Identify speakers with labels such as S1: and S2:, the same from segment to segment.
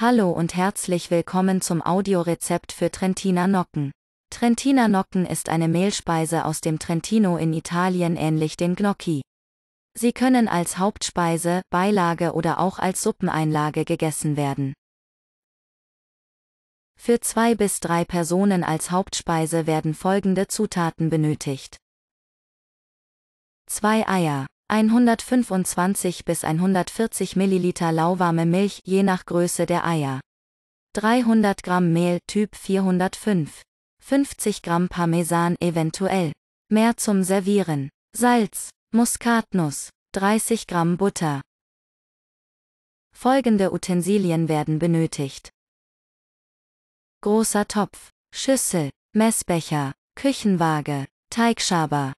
S1: Hallo und herzlich willkommen zum Audiorezept für Trentina Nocken. Trentina Nocken ist eine Mehlspeise aus dem Trentino in Italien ähnlich den Gnocchi. Sie können als Hauptspeise, Beilage oder auch als Suppeneinlage gegessen werden. Für zwei bis drei Personen als Hauptspeise werden folgende Zutaten benötigt. Zwei Eier, 125 bis 140 Milliliter lauwarme Milch je nach Größe der Eier. 300 Gramm Mehl Typ 405. 50 Gramm Parmesan eventuell. Mehr zum Servieren. Salz, Muskatnuss, 30 Gramm Butter. Folgende Utensilien werden benötigt. Großer Topf, Schüssel, Messbecher, Küchenwaage, Teigschaber,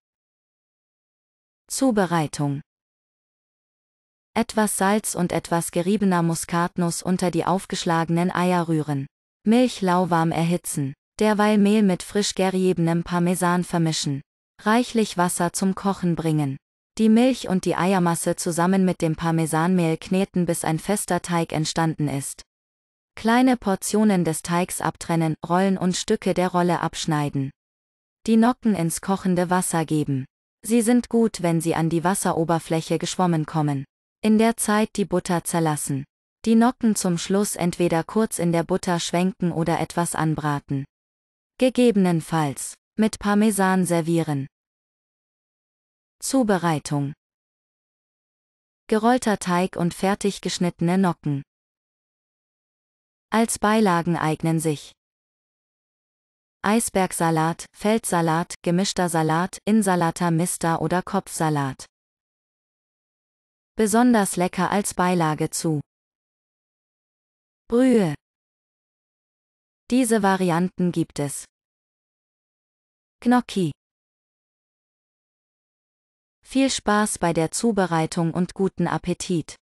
S1: Zubereitung. Etwas Salz und etwas geriebener Muskatnuss unter die aufgeschlagenen Eier rühren. Milch lauwarm erhitzen. Derweil Mehl mit frisch geriebenem Parmesan vermischen. Reichlich Wasser zum Kochen bringen. Die Milch und die Eiermasse zusammen mit dem Parmesanmehl kneten, bis ein fester Teig entstanden ist. Kleine Portionen des Teigs abtrennen, rollen und Stücke der Rolle abschneiden. Die Nocken ins kochende Wasser geben. Sie sind gut, wenn sie an die Wasseroberfläche geschwommen kommen. In der Zeit die Butter zerlassen. Die Nocken zum Schluss entweder kurz in der Butter schwenken oder etwas anbraten. Gegebenenfalls
S2: mit Parmesan servieren. Zubereitung. Gerollter Teig und fertig geschnittene Nocken. Als Beilagen eignen sich Eisbergsalat,
S1: Feldsalat, gemischter Salat, Insalata mista oder Kopfsalat.
S2: Besonders lecker als Beilage zu. Brühe. Diese Varianten gibt es. Gnocchi. Viel Spaß bei der Zubereitung und guten Appetit.